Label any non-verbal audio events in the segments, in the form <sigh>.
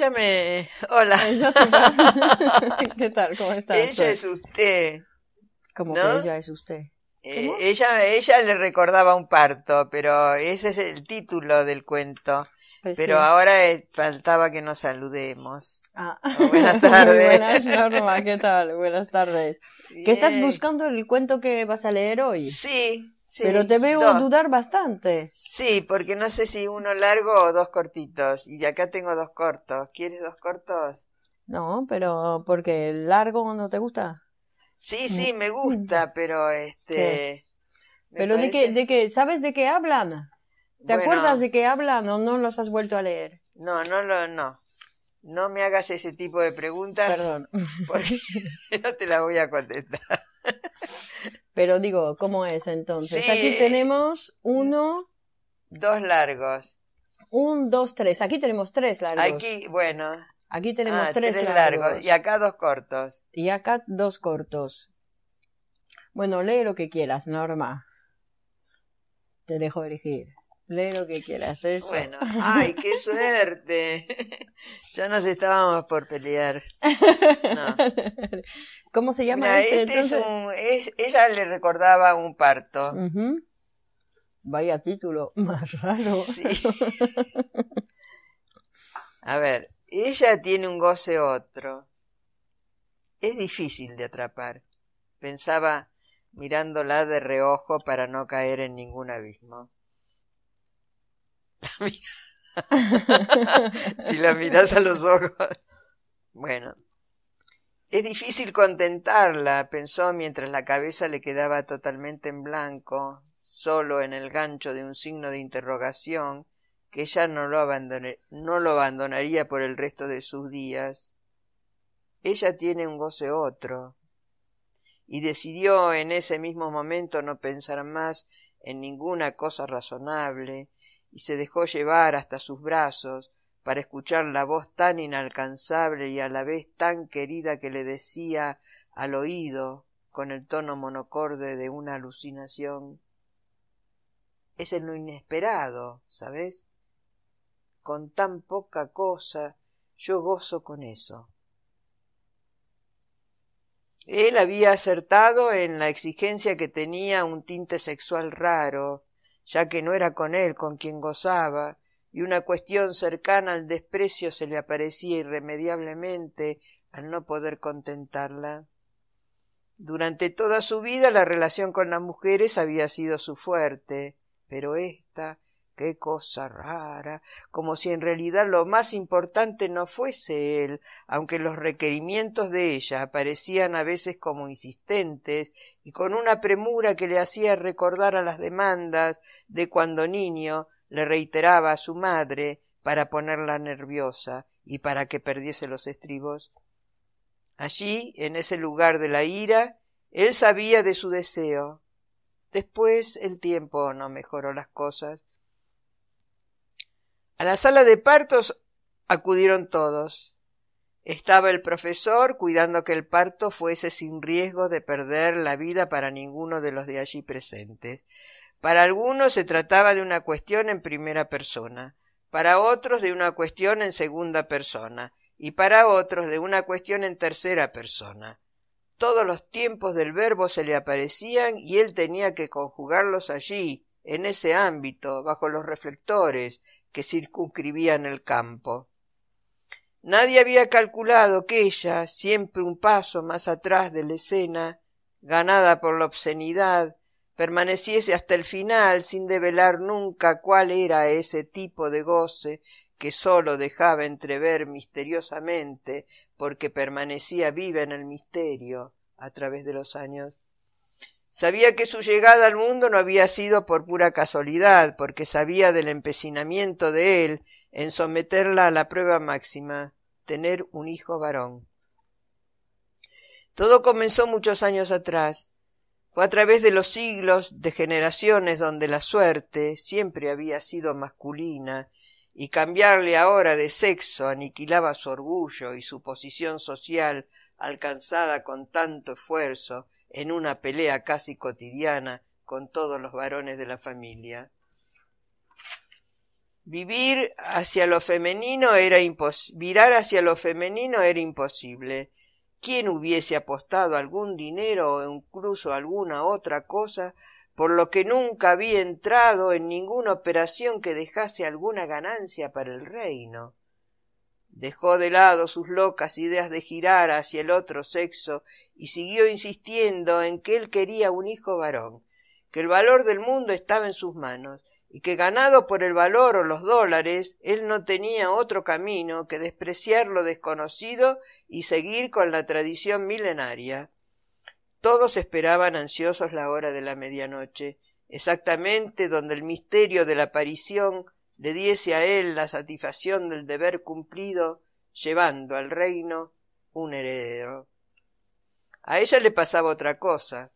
ella me... Hola. <laughs> ¿Qué tal? ¿Cómo estás? Ella pues, es usted. ¿Cómo que ella es usted? Eh, ella, ella le recordaba un parto, pero ese es el título del cuento. Pues pero ahora eh, faltaba que nos saludemos. Ah. Ah, buenas <laughs> tardes. buenas, Norma, ¿qué tal? Buenas tardes. ¿Qué estás buscando el cuento que vas a leer hoy? Sí, pero te veo dudar bastante. Sí, porque no sé si uno largo o dos cortitos. Y de acá tengo dos cortos. ¿Quieres dos cortos? No, pero porque el largo no te gusta. Sí, mm. sí, me gusta, <laughs> pero este. pero de qué de ¿sabes de qué hablan? ¿Te acuerdas de qué hablan o no los has vuelto a leer? No, no lo, no. No me hagas ese tipo de preguntas. Perdón. Porque <laughs> no te las voy a contestar. <laughs> Pero digo, ¿cómo es entonces? Aquí tenemos uno. Dos largos. Un, dos, tres. Aquí tenemos tres largos. Aquí, bueno. Aquí tenemos ah, tres, largos. largos. Y acá dos cortos. Y acá dos cortos. Bueno, lee lo que quieras, Norma. Te dejo elegir lo que quieras, Bueno, ay, qué suerte. <laughs> Ya nos estábamos por pelear. <laughs> ¿Cómo se llama este, este ella le recordaba un parto. Vaya título, <laughs> más raro. A ver, ella tiene un goce otro. Es difícil de atrapar. Pensaba mirándola de reojo para no caer en ningún abismo. <laughs> si la miras a los ojos. Bueno. Es difícil contentarla, pensó mientras la cabeza le quedaba totalmente en blanco, solo en el gancho de un signo de interrogación que ella no lo, no lo abandonaría por el resto de sus días. Ella tiene un goce otro, y decidió en ese mismo momento no pensar más en ninguna cosa razonable, y se dejó llevar hasta sus brazos para escuchar la voz tan inalcanzable y a la vez tan querida que le decía al oído con el tono monocorde de una alucinación es en lo inesperado, ¿sabes? Con tan poca cosa yo gozo con eso. Él había acertado en la exigencia que tenía un tinte sexual raro, ya que no era con él con quien gozaba, y una cuestión cercana al desprecio se le aparecía irremediablemente al no poder contentarla. Durante toda su vida la relación con las mujeres había sido su fuerte, pero ésta Qué cosa rara, como si en realidad lo más importante no fuese él, aunque los requerimientos de ella aparecían a veces como insistentes y con una premura que le hacía recordar a las demandas de cuando niño le reiteraba a su madre para ponerla nerviosa y para que perdiese los estribos. Allí, en ese lugar de la ira, él sabía de su deseo. Después el tiempo no mejoró las cosas a la sala de partos acudieron todos. Estaba el profesor cuidando que el parto fuese sin riesgo de perder la vida para ninguno de los de allí presentes. Para algunos se trataba de una cuestión en primera persona, para otros de una cuestión en segunda persona, y para otros de una cuestión en tercera persona. Todos los tiempos del verbo se le aparecían y él tenía que conjugarlos allí, en ese ámbito, bajo los reflectores, que circunscribían el campo. Nadie había calculado que ella, siempre un paso más atrás de la escena, ganada por la obscenidad, permaneciese hasta el final sin develar nunca cuál era ese tipo de goce que sólo dejaba entrever misteriosamente porque permanecía viva en el misterio a través de los años Sabía que su llegada al mundo no había sido por pura casualidad, porque sabía del empecinamiento de él en someterla a la prueba máxima, tener un hijo varón. Todo comenzó muchos años atrás. Fue a través de los siglos, de generaciones donde la suerte siempre había sido masculina, y cambiarle ahora de sexo aniquilaba su orgullo y su posición social alcanzada con tanto esfuerzo en una pelea casi cotidiana con todos los varones de la familia. Vivir hacia lo femenino era virar hacia lo femenino era imposible. ¿Quién hubiese apostado algún dinero o incluso alguna otra cosa por lo que nunca había entrado en ninguna operación que dejase alguna ganancia para el reino? Dejó de lado sus locas ideas de girar hacia el otro sexo y siguió insistiendo en que él quería un hijo varón, que el valor del mundo estaba en sus manos y que ganado por el valor o los dólares, él no tenía otro camino que despreciar lo desconocido y seguir con la tradición milenaria. Todos esperaban ansiosos la hora de la medianoche, exactamente donde el misterio de la aparición le diese a él la satisfacción del deber cumplido, llevando al reino un heredero. A ella le pasaba otra cosa.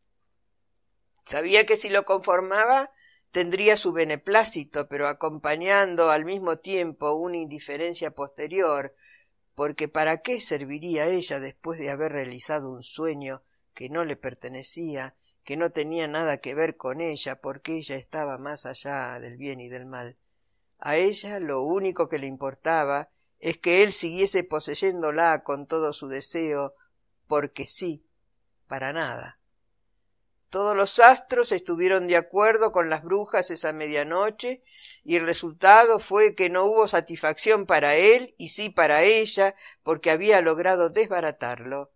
Sabía que si lo conformaba tendría su beneplácito, pero acompañando al mismo tiempo una indiferencia posterior, porque ¿para qué serviría ella después de haber realizado un sueño que no le pertenecía, que no tenía nada que ver con ella, porque ella estaba más allá del bien y del mal? A ella lo único que le importaba es que él siguiese poseyéndola con todo su deseo, porque sí, para nada. Todos los astros estuvieron de acuerdo con las brujas esa medianoche, y el resultado fue que no hubo satisfacción para él y sí para ella, porque había logrado desbaratarlo.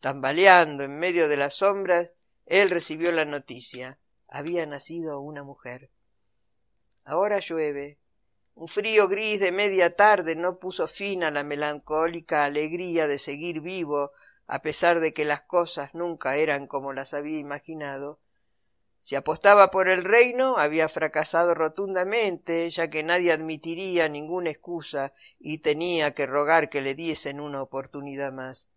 Tambaleando en medio de las sombras, él recibió la noticia. Había nacido una mujer. Ahora llueve, un frío gris de media tarde no puso fin a la melancólica alegría de seguir vivo, a pesar de que las cosas nunca eran como las había imaginado. Si apostaba por el reino, había fracasado rotundamente, ya que nadie admitiría ninguna excusa y tenía que rogar que le diesen una oportunidad más.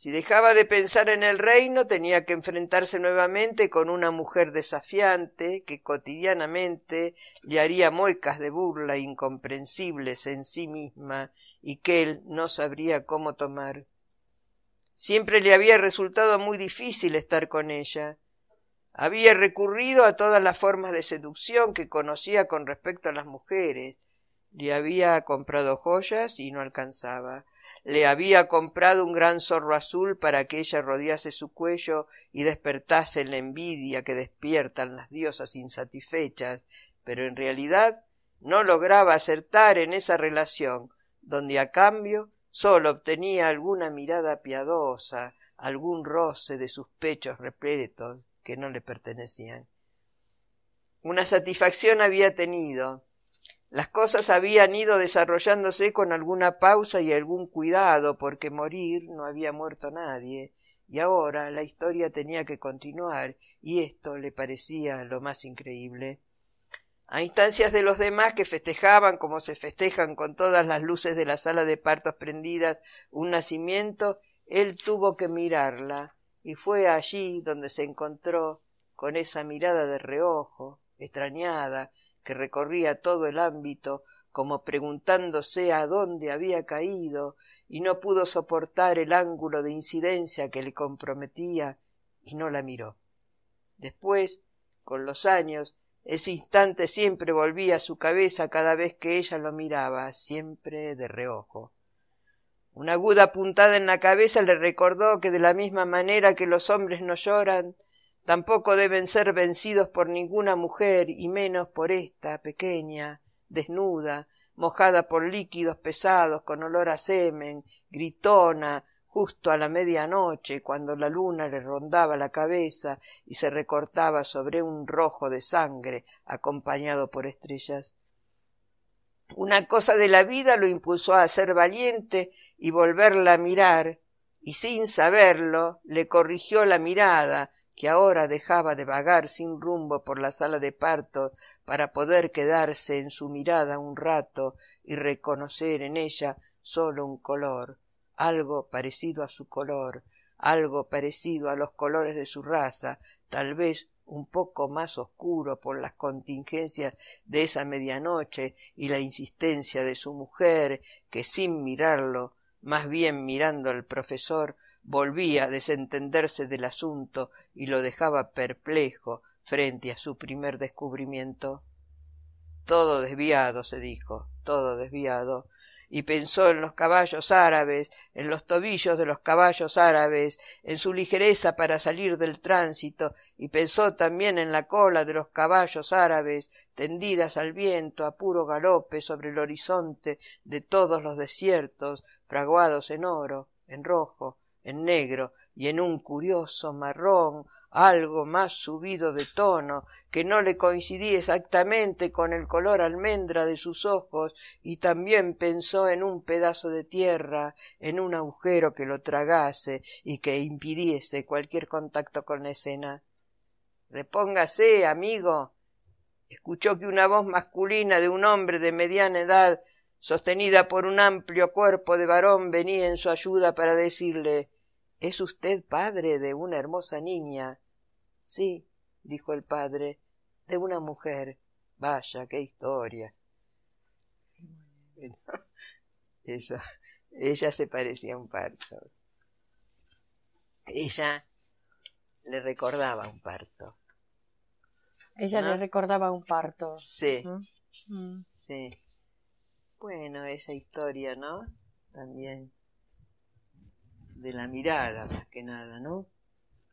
Si dejaba de pensar en el reino, tenía que enfrentarse nuevamente con una mujer desafiante que cotidianamente le haría muecas de burla incomprensibles en sí misma y que él no sabría cómo tomar. Siempre le había resultado muy difícil estar con ella. Había recurrido a todas las formas de seducción que conocía con respecto a las mujeres. Le había comprado joyas y no alcanzaba le había comprado un gran zorro azul para que ella rodease su cuello y despertase la envidia que despiertan las diosas insatisfechas, pero en realidad no lograba acertar en esa relación, donde a cambio sólo obtenía alguna mirada piadosa, algún roce de sus pechos repletos que no le pertenecían. Una satisfacción había tenido, las cosas habían ido desarrollándose con alguna pausa y algún cuidado, porque morir no había muerto nadie, y ahora la historia tenía que continuar, y esto le parecía lo más increíble. A instancias de los demás que festejaban como se festejan con todas las luces de la sala de partos prendidas un nacimiento, él tuvo que mirarla, y fue allí donde se encontró con esa mirada de reojo, extrañada, que recorría todo el ámbito, como preguntándose a dónde había caído, y no pudo soportar el ángulo de incidencia que le comprometía, y no la miró. Después, con los años, ese instante siempre volvía a su cabeza cada vez que ella lo miraba, siempre de reojo. Una aguda puntada en la cabeza le recordó que de la misma manera que los hombres no lloran, Tampoco deben ser vencidos por ninguna mujer, y menos por esta pequeña, desnuda, mojada por líquidos pesados con olor a semen, gritona, justo a la medianoche, cuando la luna le rondaba la cabeza y se recortaba sobre un rojo de sangre acompañado por estrellas. Una cosa de la vida lo impulsó a ser valiente y volverla a mirar, y sin saberlo le corrigió la mirada, que ahora dejaba de vagar sin rumbo por la sala de parto para poder quedarse en su mirada un rato y reconocer en ella sólo un color, algo parecido a su color, algo parecido a los colores de su raza, tal vez un poco más oscuro por las contingencias de esa medianoche y la insistencia de su mujer, que sin mirarlo, más bien mirando al profesor, volvía a desentenderse del asunto y lo dejaba perplejo frente a su primer descubrimiento. Todo desviado, se dijo, todo desviado, y pensó en los caballos árabes, en los tobillos de los caballos árabes, en su ligereza para salir del tránsito, y pensó también en la cola de los caballos árabes, tendidas al viento a puro galope sobre el horizonte de todos los desiertos, fraguados en oro, en rojo, en negro y en un curioso marrón algo más subido de tono, que no le coincidía exactamente con el color almendra de sus ojos, y también pensó en un pedazo de tierra, en un agujero que lo tragase y que impidiese cualquier contacto con la escena. Repóngase, amigo. Escuchó que una voz masculina de un hombre de mediana edad, sostenida por un amplio cuerpo de varón, venía en su ayuda para decirle ¿Es usted padre de una hermosa niña? Sí, dijo el padre, de una mujer. Vaya, qué historia. Bueno, <laughs> eso, ella se parecía a un parto. Ella le recordaba un parto. Ella le recordaba un parto. Sí. Mm. Sí. Bueno, esa historia, ¿no? También de la mirada más que nada, ¿no?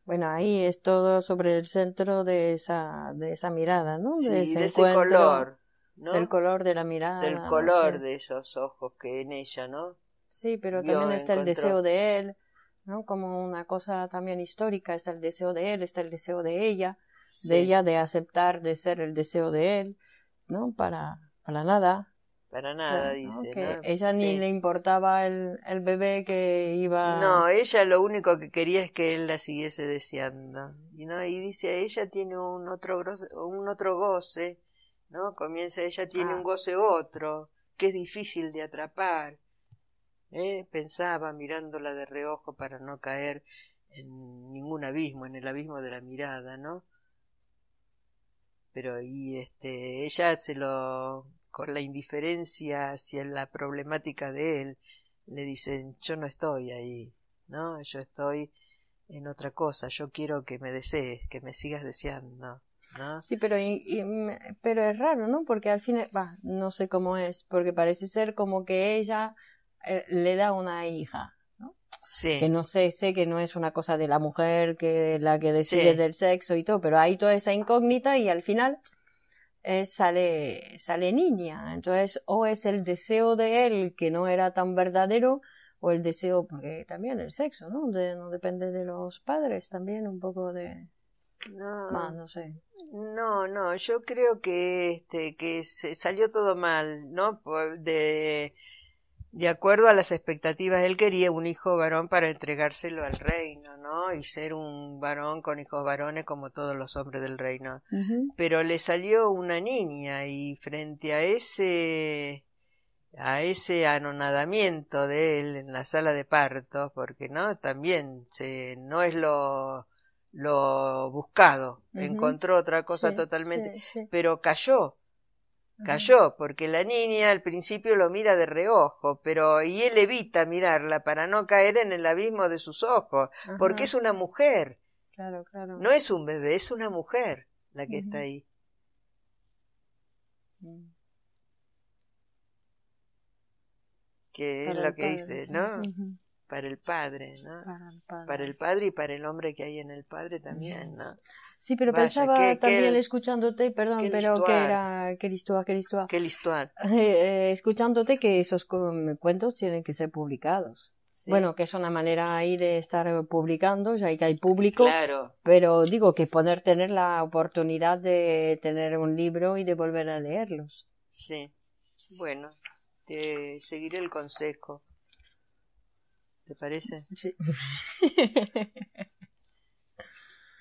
Bueno, ahí es todo sobre el centro de esa, de esa mirada, ¿no? de ese, color, ¿no? Del color de la mirada. Del color de esos ojos que en ella, ¿no? Sí, pero también está el deseo de él, ¿no? Como una cosa también histórica, está el deseo de él, está el deseo de ella, de ella de aceptar, de ser el deseo de él, ¿no? Para, para nada, para nada, dice. ¿no? Ella ni le importaba el, bebé que iba. No, ella lo único que quería es que él la siguiese deseando. Y, ¿no? y dice, ella tiene un otro, un otro goce, ¿no? Comienza, ella tiene ah. un goce otro, que es difícil de atrapar. ¿eh? Pensaba mirándola de reojo para no caer en ningún abismo, en el abismo de la mirada, ¿no? Pero y este, ella se lo con la indiferencia hacia la problemática de él, le dicen yo no estoy ahí, ¿no? Yo estoy en otra cosa, yo quiero que me desees, que me sigas deseando. ¿no? Sí, pero, pero es raro, ¿no? Porque al final, va, no sé cómo es, porque parece ser como que ella eh, le da una hija, Sí. que no sé, sé que no es una cosa de la mujer que la que decide del sexo y todo, pero hay toda esa incógnita y al final eh, sale, sale niña. Entonces, o es el deseo de él que no era tan verdadero, o el deseo, porque también el sexo, ¿no? no depende de los padres, también un poco de... No, no sé. No, no, yo creo que, este, que se salió todo mal, ¿no? De de acuerdo a las expectativas, él quería un hijo varón para entregárselo al reino, ¿no? Y ser un varón con hijos varones como todos los hombres del reino. Pero le salió una niña y frente a ese a ese anonadamiento de él en la sala de partos, porque no, también se, no es lo, lo buscado, encontró otra cosa totalmente, pero cayó Cayó, porque la niña al principio lo mira de reojo, pero y él evita mirarla para no caer en el abismo de sus ojos, porque es una mujer. Claro, claro. No es un bebé, es una mujer la que está ahí. Mm. Que es lo que dice, ¿no? para el Padre, ¿no? Para el Padre. y para el hombre que hay en el Padre también, ¿no? Sí, pero pensaba también escuchándote, perdón, pero que era que listuar, que <laughs> eh, eh, escuchándote que esos cuentos tienen que ser publicados. Bueno, que es una manera ahí de estar publicando, ya que hay público. Claro. Pero digo que poder tener la oportunidad de tener un libro y de volver a leerlos. Sí. Bueno, de seguir el consejo. ¿Te parece? Sí. <laughs>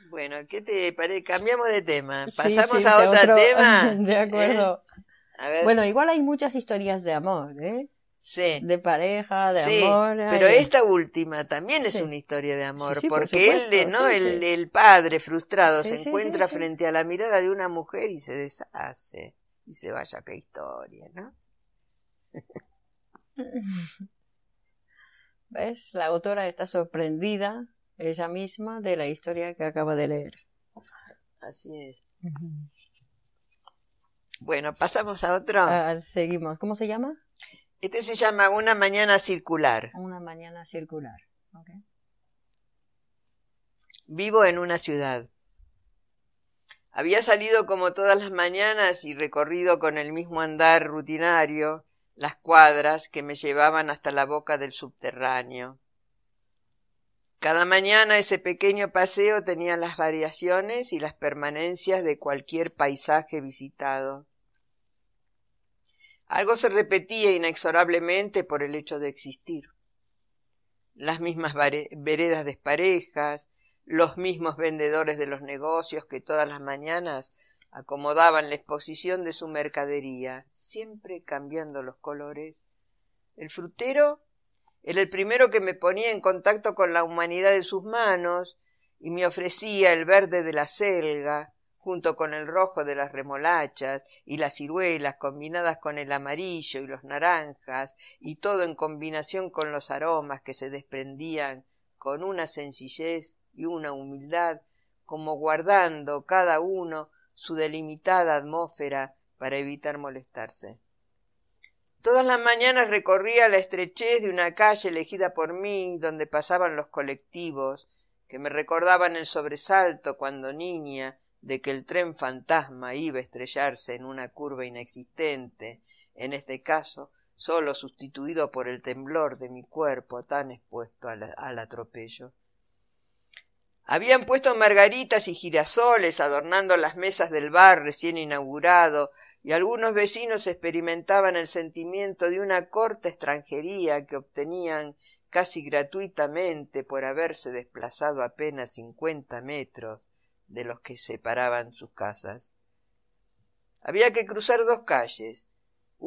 bueno, ¿qué te parece? Cambiamos de tema. Pasamos a otro, tema. <laughs> De eh, acuerdo. Bueno, igual hay muchas historias de amor, ¿eh? Sí. De pareja, de amor. Pero esta última también es una historia de amor, porque él, ¿no? El, padre frustrado se encuentra frente a la mirada de una mujer y se deshace. Y se vaya, qué historia, ¿no? <laughs> La autora está sorprendida ella misma de la historia que acaba de leer. Así es. Bueno, pasamos a otro. Ah, seguimos. ¿Cómo se llama? Este se llama Una mañana circular. Una mañana circular. Vivo en una ciudad. Había salido como todas las mañanas y recorrido con el mismo andar rutinario las cuadras que me llevaban hasta la boca del subterráneo. Cada mañana ese pequeño paseo tenía las variaciones y las permanencias de cualquier paisaje visitado. Algo se repetía inexorablemente por el hecho de existir. Las mismas veredas desparejas, los mismos vendedores de los negocios que todas las mañanas acomodaban la exposición de su mercadería, siempre cambiando los colores. El frutero era el primero que me ponía en contacto con la humanidad de sus manos y me ofrecía el verde de la selga, junto con el rojo de las remolachas y las ciruelas combinadas con el amarillo y los naranjas y todo en combinación con los aromas que se desprendían con una sencillez y una humildad como guardando cada uno su delimitada atmósfera para evitar molestarse. Todas las mañanas recorría la estrechez de una calle elegida por mí, donde pasaban los colectivos, que me recordaban el sobresalto cuando niña de que el tren fantasma iba a estrellarse en una curva inexistente, en este caso solo sustituido por el temblor de mi cuerpo tan expuesto al, al atropello. Habían puesto margaritas y girasoles adornando las mesas del bar recién inaugurado, y algunos vecinos experimentaban el sentimiento de una corta extranjería que obtenían casi gratuitamente por haberse desplazado apenas cincuenta metros de los que separaban sus casas. Había que cruzar dos calles,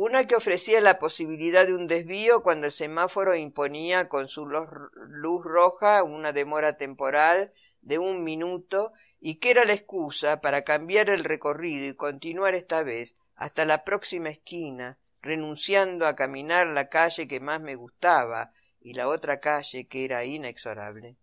una que ofrecía la posibilidad de un desvío cuando el semáforo imponía con su luz roja una demora temporal de un minuto y que era la excusa para cambiar el recorrido y continuar esta vez hasta la próxima esquina, renunciando a caminar la calle que más me gustaba y la otra calle que era inexorable.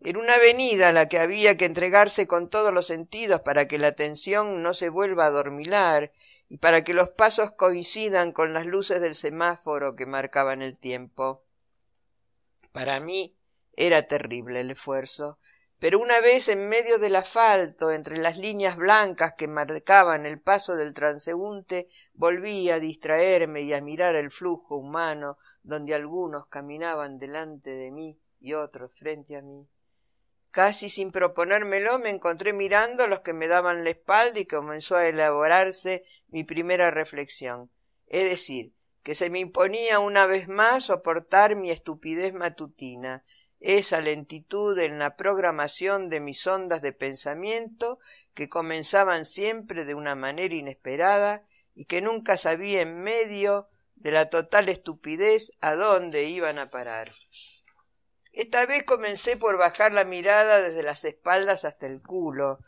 Era una avenida a la que había que entregarse con todos los sentidos para que la tensión no se vuelva a dormilar para que los pasos coincidan con las luces del semáforo que marcaban el tiempo. Para mí era terrible el esfuerzo, pero una vez en medio del asfalto, entre las líneas blancas que marcaban el paso del transeúnte, volví a distraerme y a mirar el flujo humano, donde algunos caminaban delante de mí y otros frente a mí. Casi sin proponérmelo me encontré mirando a los que me daban la espalda y comenzó a elaborarse mi primera reflexión. Es decir, que se me imponía una vez más soportar mi estupidez matutina, esa lentitud en la programación de mis ondas de pensamiento que comenzaban siempre de una manera inesperada y que nunca sabía en medio de la total estupidez a dónde iban a parar. Esta vez comencé por bajar la mirada desde las espaldas hasta el culo.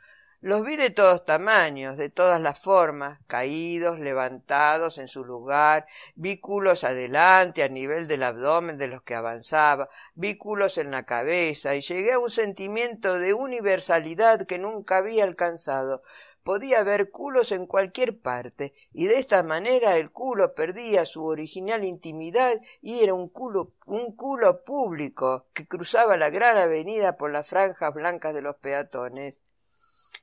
Los vi de todos tamaños, de todas las formas, caídos, levantados en su lugar, vículos adelante, a nivel del abdomen de los que avanzaba, vículos en la cabeza, y llegué a un sentimiento de universalidad que nunca había alcanzado podía ver culos en cualquier parte, y de esta manera el culo perdía su original intimidad y era un culo, un culo público que cruzaba la gran avenida por las franjas blancas de los peatones.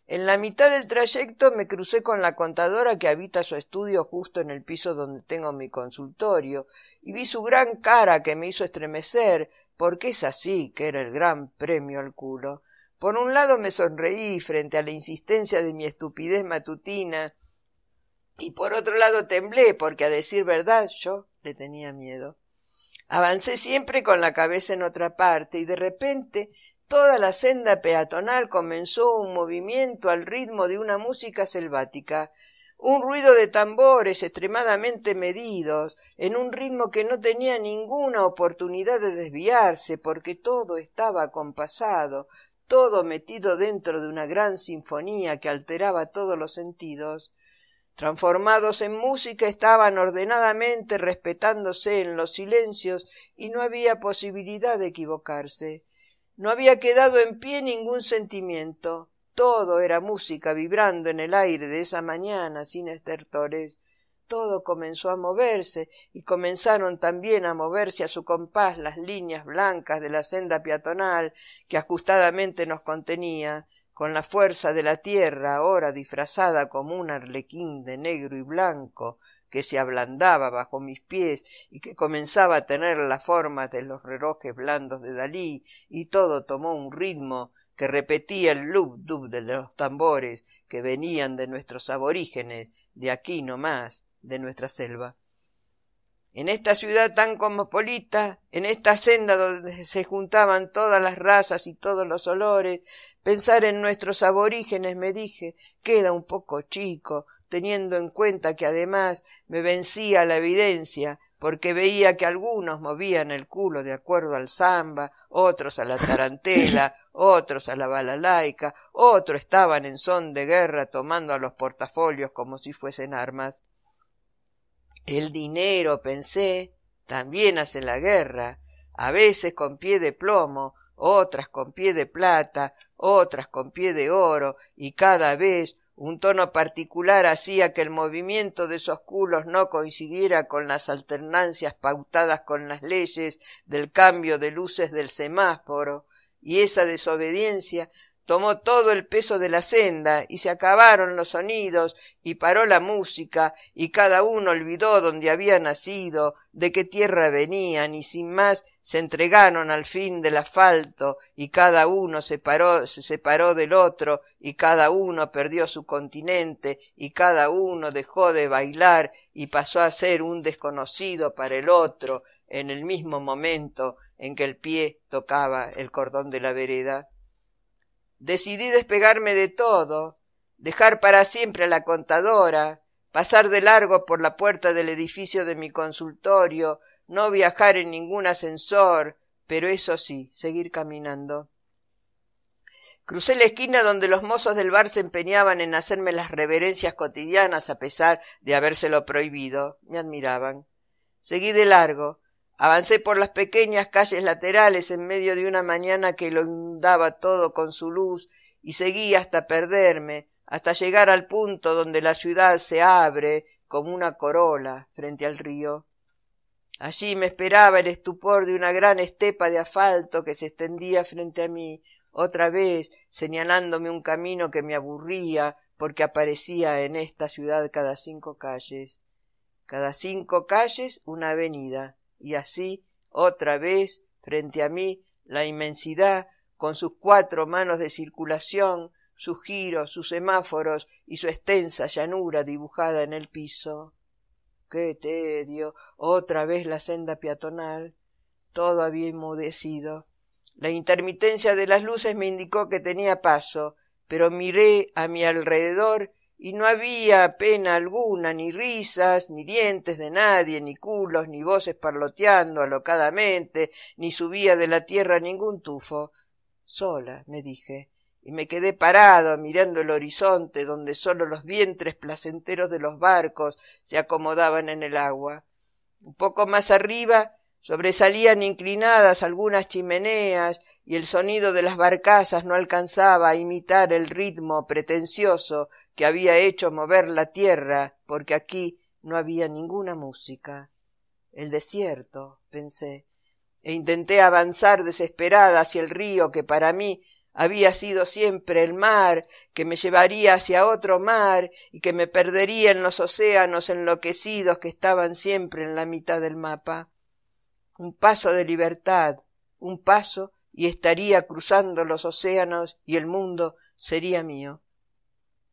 En la mitad del trayecto me crucé con la contadora que habita su estudio justo en el piso donde tengo mi consultorio, y vi su gran cara que me hizo estremecer, porque es así que era el gran premio al culo. Por un lado me sonreí frente a la insistencia de mi estupidez matutina y por otro lado temblé porque a decir verdad yo le tenía miedo. Avancé siempre con la cabeza en otra parte y de repente toda la senda peatonal comenzó un movimiento al ritmo de una música selvática, un ruido de tambores extremadamente medidos, en un ritmo que no tenía ninguna oportunidad de desviarse, porque todo estaba compasado, todo metido dentro de una gran sinfonía que alteraba todos los sentidos, transformados en música estaban ordenadamente respetándose en los silencios y no había posibilidad de equivocarse. No había quedado en pie ningún sentimiento. Todo era música vibrando en el aire de esa mañana sin estertores todo comenzó a moverse y comenzaron también a moverse a su compás las líneas blancas de la senda peatonal que ajustadamente nos contenía, con la fuerza de la tierra ahora disfrazada como un arlequín de negro y blanco que se ablandaba bajo mis pies y que comenzaba a tener la forma de los relojes blandos de Dalí y todo tomó un ritmo que repetía el lub dub de los tambores que venían de nuestros aborígenes de aquí nomás de nuestra selva. En esta ciudad tan cosmopolita, en esta senda donde se juntaban todas las razas y todos los olores, pensar en nuestros aborígenes, me dije, queda un poco chico, teniendo en cuenta que además me vencía la evidencia, porque veía que algunos movían el culo de acuerdo al zamba, otros a la tarantela, <laughs> otros a la balalaica, otros estaban en son de guerra tomando a los portafolios como si fuesen armas. El dinero, pensé, también hace la guerra, a veces con pie de plomo, otras con pie de plata, otras con pie de oro, y cada vez un tono particular hacía que el movimiento de esos culos no coincidiera con las alternancias pautadas con las leyes del cambio de luces del semáforo, y esa desobediencia tomó todo el peso de la senda, y se acabaron los sonidos, y paró la música, y cada uno olvidó donde había nacido, de qué tierra venían, y sin más se entregaron al fin del asfalto, y cada uno se, paró, se separó del otro, y cada uno perdió su continente, y cada uno dejó de bailar, y pasó a ser un desconocido para el otro, en el mismo momento en que el pie tocaba el cordón de la vereda. Decidí despegarme de todo, dejar para siempre a la contadora, pasar de largo por la puerta del edificio de mi consultorio, no viajar en ningún ascensor, pero eso sí, seguir caminando. Crucé la esquina donde los mozos del bar se empeñaban en hacerme las reverencias cotidianas a pesar de habérselo prohibido. Me admiraban. Seguí de largo, Avancé por las pequeñas calles laterales en medio de una mañana que lo inundaba todo con su luz y seguí hasta perderme, hasta llegar al punto donde la ciudad se abre como una corola frente al río. Allí me esperaba el estupor de una gran estepa de asfalto que se extendía frente a mí, otra vez señalándome un camino que me aburría porque aparecía en esta ciudad cada cinco calles. Cada cinco calles una avenida y así otra vez frente a mí la inmensidad con sus cuatro manos de circulación, sus giros, sus semáforos y su extensa llanura dibujada en el piso. ¡Qué tedio! Otra vez la senda peatonal. Todo había enmudecido. La intermitencia de las luces me indicó que tenía paso, pero miré a mi alrededor y no había pena alguna, ni risas, ni dientes de nadie, ni culos, ni voces parloteando alocadamente, ni subía de la tierra ningún tufo. Sola, me dije, y me quedé parado mirando el horizonte donde sólo los vientres placenteros de los barcos se acomodaban en el agua. Un poco más arriba sobresalían inclinadas algunas chimeneas y el sonido de las barcazas no alcanzaba a imitar el ritmo pretencioso que había hecho mover la tierra, porque aquí no había ninguna música. El desierto, pensé, e intenté avanzar desesperada hacia el río que para mí había sido siempre el mar, que me llevaría hacia otro mar y que me perdería en los océanos enloquecidos que estaban siempre en la mitad del mapa. Un paso de libertad, un paso y estaría cruzando los océanos y el mundo sería mío.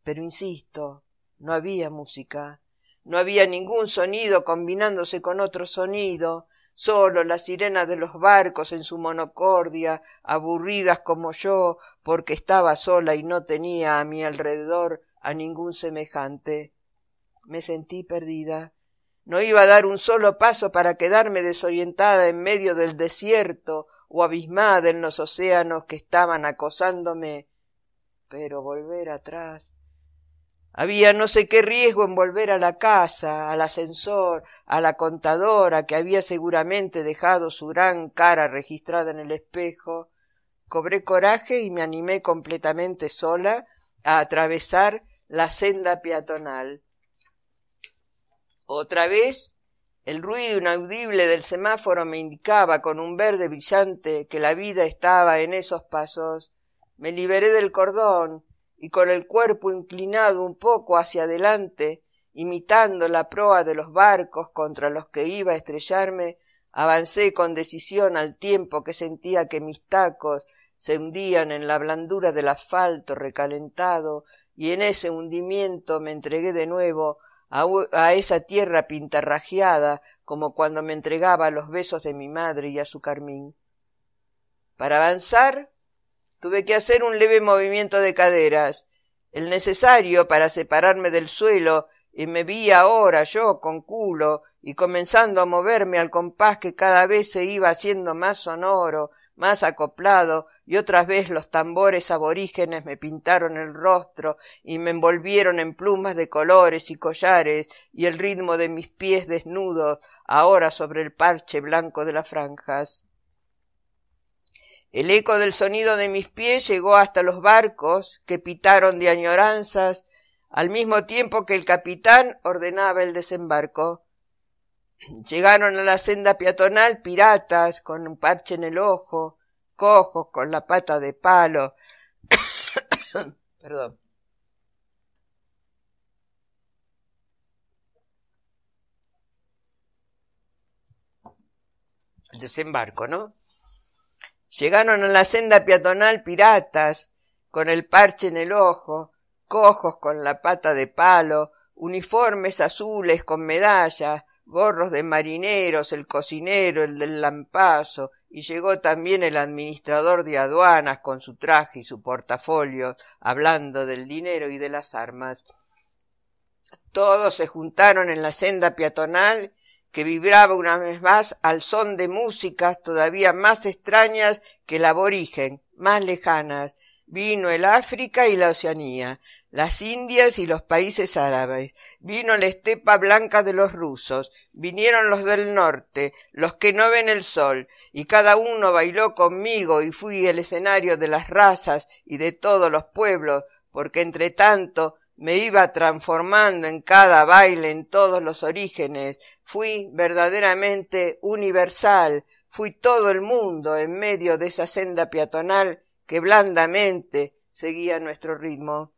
Pero insisto, no había música, no había ningún sonido combinándose con otro sonido, solo la sirena de los barcos en su monocordia, aburridas como yo, porque estaba sola y no tenía a mi alrededor a ningún semejante. Me sentí perdida. No iba a dar un solo paso para quedarme desorientada en medio del desierto, o abismada en los océanos que estaban acosándome. Pero volver atrás. Había no sé qué riesgo en volver a la casa, al ascensor, a la contadora que había seguramente dejado su gran cara registrada en el espejo. Cobré coraje y me animé completamente sola a atravesar la senda peatonal. Otra vez el ruido inaudible del semáforo me indicaba con un verde brillante que la vida estaba en esos pasos. Me liberé del cordón y con el cuerpo inclinado un poco hacia adelante, imitando la proa de los barcos contra los que iba a estrellarme, avancé con decisión al tiempo que sentía que mis tacos se hundían en la blandura del asfalto recalentado y en ese hundimiento me entregué de nuevo a, esa tierra pintarrajeada como cuando me entregaba los besos de mi madre y a su carmín. Para avanzar, tuve que hacer un leve movimiento de caderas, el necesario para separarme del suelo, y me vi ahora yo con culo y comenzando a moverme al compás que cada vez se iba haciendo más sonoro, más acoplado, y otra vez los tambores aborígenes me pintaron el rostro y me envolvieron en plumas de colores y collares y el ritmo de mis pies desnudos ahora sobre el parche blanco de las franjas. El eco del sonido de mis pies llegó hasta los barcos que pitaron de añoranzas al mismo tiempo que el capitán ordenaba el desembarco. Llegaron a la senda peatonal piratas con un parche en el ojo, cojos, con la pata de palo. <coughs> Perdón. Desembarco, ¿no? Llegaron a la senda peatonal piratas, con el parche en el ojo, cojos con la pata de palo, uniformes azules con medallas, gorros de marineros, el cocinero, el del lampazo, y llegó también el administrador de aduanas con su traje y su portafolio, hablando del dinero y de las armas. Todos se juntaron en la senda peatonal que vibraba una vez más al son de músicas todavía más extrañas que el aborigen, más lejanas, Vino el África y la Oceanía, las Indias y los países árabes. Vino la estepa blanca de los rusos. Vinieron los del norte, los que no ven el sol. Y cada uno bailó conmigo y fui el escenario de las razas y de todos los pueblos, porque entre tanto me iba transformando en cada baile, en todos los orígenes. Fui verdaderamente universal, fui todo el mundo en medio de esa senda peatonal que blandamente seguía nuestro ritmo.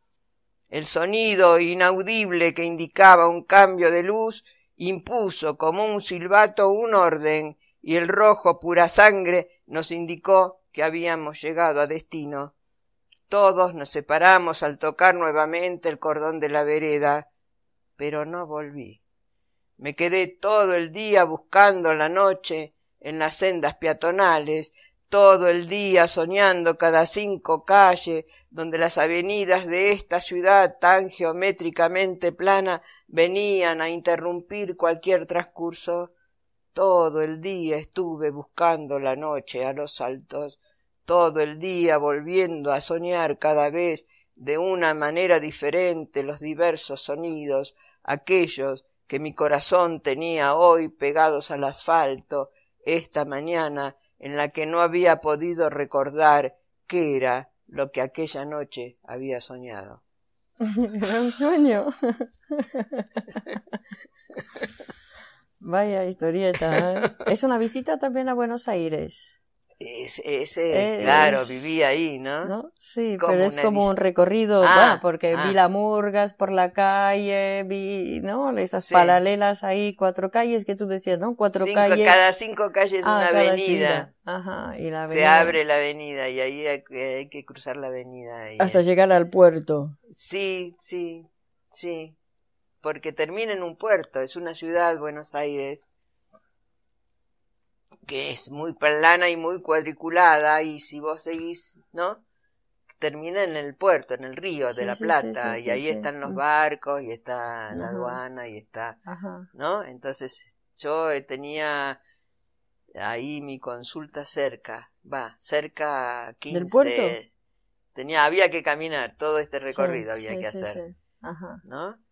El sonido inaudible que indicaba un cambio de luz impuso como un silbato un orden y el rojo pura sangre nos indicó que habíamos llegado a destino. Todos nos separamos al tocar nuevamente el cordón de la vereda, pero no volví. Me quedé todo el día buscando la noche en las sendas peatonales, todo el día soñando cada cinco calle donde las avenidas de esta ciudad tan geométricamente plana venían a interrumpir cualquier transcurso. Todo el día estuve buscando la noche a los altos, todo el día volviendo a soñar cada vez de una manera diferente los diversos sonidos, aquellos que mi corazón tenía hoy pegados al asfalto, esta mañana en la que no había podido recordar qué era lo que aquella noche había soñado. Era <laughs> un sueño. <laughs> Vaya historieta. ¿eh? Es una visita también a Buenos Aires ese, eh, eh, claro, viví ahí, ¿no? Sí, pero es como un recorrido, ah, porque vi ah. la Murgas por la calle, vi, ¿no? Esas paralelas ahí, cuatro calles que tú decías, ¿no? Cuatro calles. Cada cinco calles ah, una avenida. Ajá, y la Se abre la avenida y ahí hay, que cruzar la avenida. Hasta eh. llegar al puerto. Sí, sí, sí. Porque termina en un puerto, es una ciudad, Buenos Aires que es muy plana y muy cuadriculada y si vos seguís, ¿no? Termina en el puerto, en el río de La Plata y ahí están los mm. barcos y está la aduana y está, ¿no? Entonces yo eh, tenía ahí mi consulta cerca, va, cerca 15. ¿Del puerto? Tenía, había que caminar, todo este recorrido había que hacer, ¿no?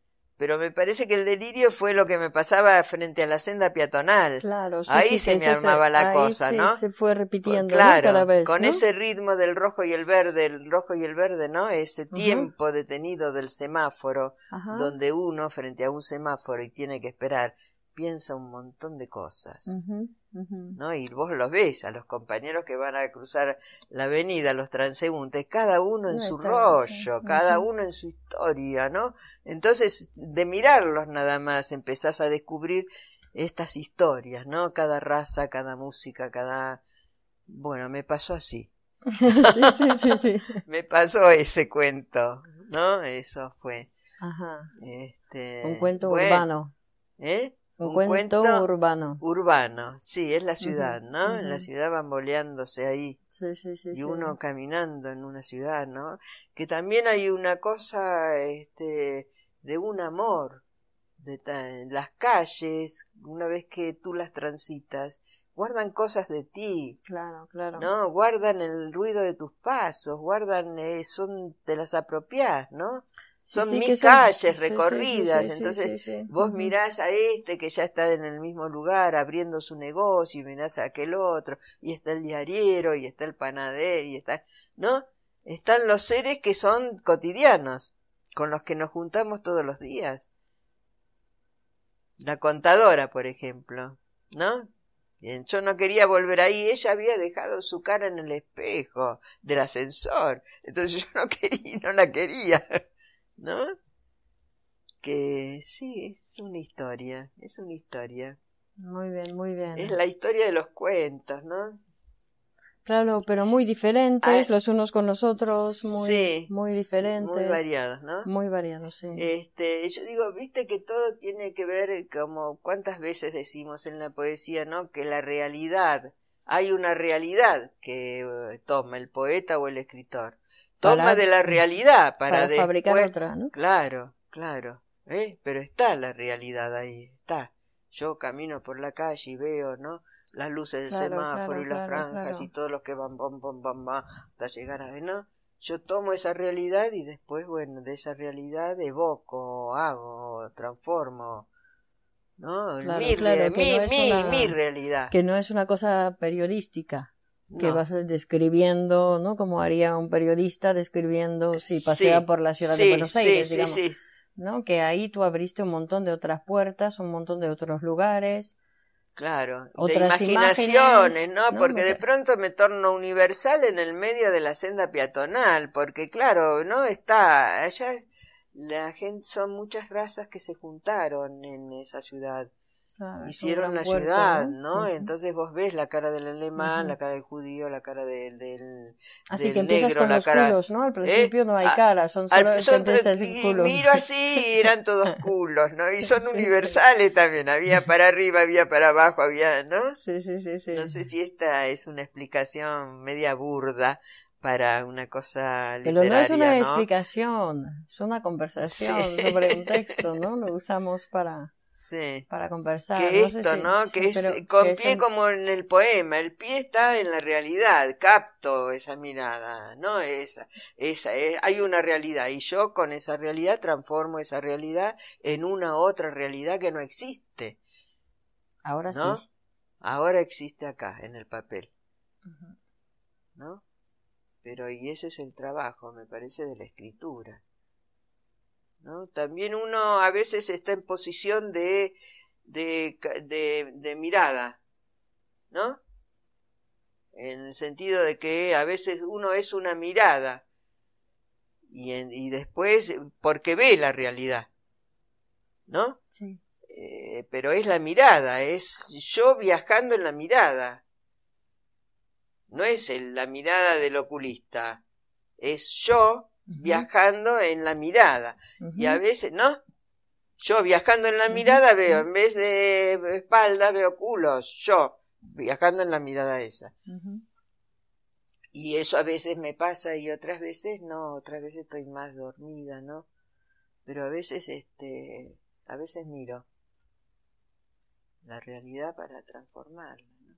pero me parece que el delirio fue lo que me pasaba frente a la senda peatonal. Claro, ahí se me armaba la cosa, ¿no? Se fue repitiendo cada vez, con ese ritmo del rojo y el verde, el rojo y el verde, ¿no? Ese tiempo detenido del semáforo, donde uno frente a un semáforo y tiene que esperar piensa un montón de cosas. ¿no? Y vos los ves a los compañeros que van a cruzar la avenida, los transeúntes, cada uno en su rollo, cada uno en su historia, ¿no? Entonces, de mirarlos nada más, empezás a descubrir estas historias, ¿no? Cada raza, cada música, cada... Bueno, me pasó así. <laughs> sí, sí, sí, sí. me pasó ese cuento, ¿no? Eso fue. Ajá. Este... Un cuento urbano. ¿Eh? Un, cuento, urbano. Urbano, sí, es la ciudad, ¿no? En la ciudad bamboleándose ahí. Sí, sí, sí, y uno caminando en una ciudad, ¿no? Que también hay una cosa este, de un amor. De las calles, una vez que tú las transitas, guardan cosas de ti. Claro, claro. ¿No? Guardan el ruido de tus pasos, guardan, eh, son, te las apropias, ¿no? son mil mis calles recorridas. Entonces, vos mirás a este que ya está en el mismo lugar abriendo su negocio y mirás a aquel otro, y está el diariero, y está el panadero, y está, ¿no? Están los seres que son cotidianos, con los que nos juntamos todos los días. La contadora, por ejemplo, ¿no? Bien, yo no quería volver ahí, ella había dejado su cara en el espejo del ascensor, entonces <laughs> yo no quería, no la quería. ¿no? Que sí, es una historia, es una historia. Muy bien, muy bien. Es la historia de los cuentos, ¿no? Claro, pero muy diferentes, ah, los unos con los otros, muy, muy diferentes. muy variados, ¿no? Muy variados, sí. Este, yo digo, viste que todo tiene que ver, como cuántas veces decimos en la poesía, ¿no? Que la realidad, hay una realidad que eh, toma el poeta o el escritor toma de la realidad para, para después, fabricar otra, ¿no? Claro, claro. ¿eh? Pero está la realidad ahí, está. Yo camino por la calle y veo, ¿no? Las luces del semáforo y las franjas y todos los que van, bom, bom, bom, bom, hasta llegar a... ver, ¿no? Yo tomo esa realidad y después, bueno, de esa realidad evoco, hago, transformo, ¿no? mi, mi, mi, realidad. Que no es una cosa periodística que vas describiendo, ¿no? Como haría un periodista describiendo si pasea por la ciudad de Buenos Aires, digamos. ¿No? Que ahí tú abriste un montón de otras puertas, un montón de otros lugares. Claro, otras imaginaciones, ¿no? Porque de pronto me torno universal en el medio de la senda peatonal, porque claro, ¿no? Está, allá la gente, son muchas razas que se juntaron en esa ciudad hicieron la ciudad, ¿no? Entonces vos ves la cara del alemán, la cara del judío, la cara del, Así que empiezas negro, con los culos, ¿no? Al ¿Eh? principio no hay ah, cara, son solo eh, culos. Miro así y <laughs> eran todos culos, ¿no? Y son universales también, había para arriba, había para abajo, había, ¿no? Sí, sí, sí, sí. No sé si esta es una explicación media burda para una cosa literaria, Pero no es una explicación, es una conversación sobre un <laughs> texto, ¿no? Lo usamos para para conversar. Que esto, ¿no? que es con pie como en el poema, el pie está en la realidad, capto esa mirada, ¿no? Esa, esa, eh, hay una realidad y yo con esa realidad transformo esa realidad en una otra realidad que no existe. Ahora sí. Ahora existe acá, en el papel. ¿No? Pero y ese es el trabajo, me parece, de la escritura. También uno a veces está en posición de, de, de, de mirada, ¿no? En el sentido de que a veces uno es una mirada y, y después porque ve la realidad, ¿no? Sí. Eh, pero es la mirada, es yo viajando en la mirada. No es la mirada del oculista, es yo viajando en la mirada. Y a veces, ¿no? Yo viajando en la mirada veo, en vez de espalda veo culos, yo viajando en la mirada esa. Y eso a veces me pasa y otras veces no, otras veces estoy más dormida, ¿no? Pero a veces, este, a veces miro la realidad para transformarla. ¿no?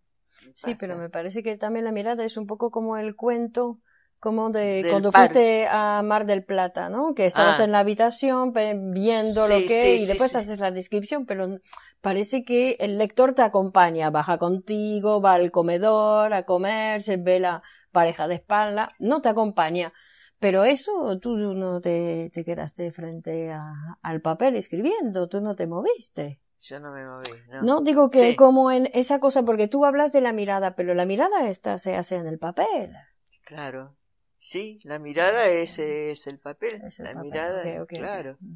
Sí, pero me parece que también la mirada es un poco como el cuento como de cuando fuiste a Mar del Plata, ¿no? Que estabas ah. en la habitación viendo lo que y después haces la descripción, pero parece que el lector te acompaña, baja contigo, va al comedor a comer, se ve la pareja de espalda, no te acompaña. Pero eso tú no te, quedaste frente al papel escribiendo, tú no te moviste. Yo no me moví. No, no digo que como en esa cosa, porque tú hablas de la mirada, pero la mirada esta se hace en el papel. Claro. Sí, la mirada es, es el papel. la mirada, claro. Mm.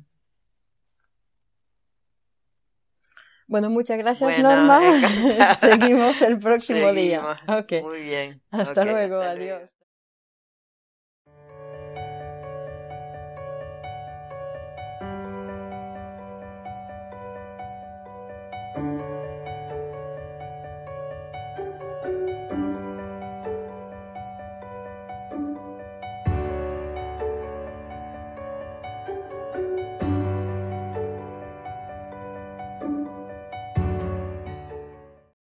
Bueno, muchas gracias Norma. <laughs> Seguimos el próximo día. Muy bien. Hasta luego, adiós.